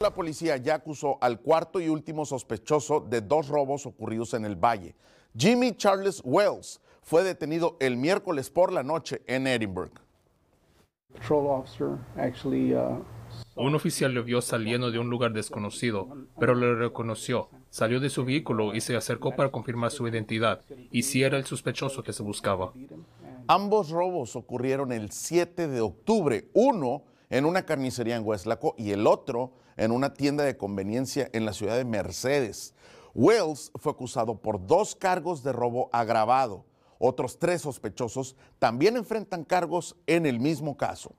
La policía ya acusó al cuarto y último sospechoso de dos robos ocurridos en el valle. Jimmy Charles Wells fue detenido el miércoles por la noche en Edinburgh. Uh, un oficial lo vio saliendo de un lugar desconocido, pero lo reconoció. Salió de su vehículo y se acercó para confirmar su identidad y si era el sospechoso que se buscaba. Ambos robos ocurrieron el 7 de octubre. Uno en una carnicería en Hueslaco y el otro en una tienda de conveniencia en la ciudad de Mercedes. Wells fue acusado por dos cargos de robo agravado. Otros tres sospechosos también enfrentan cargos en el mismo caso.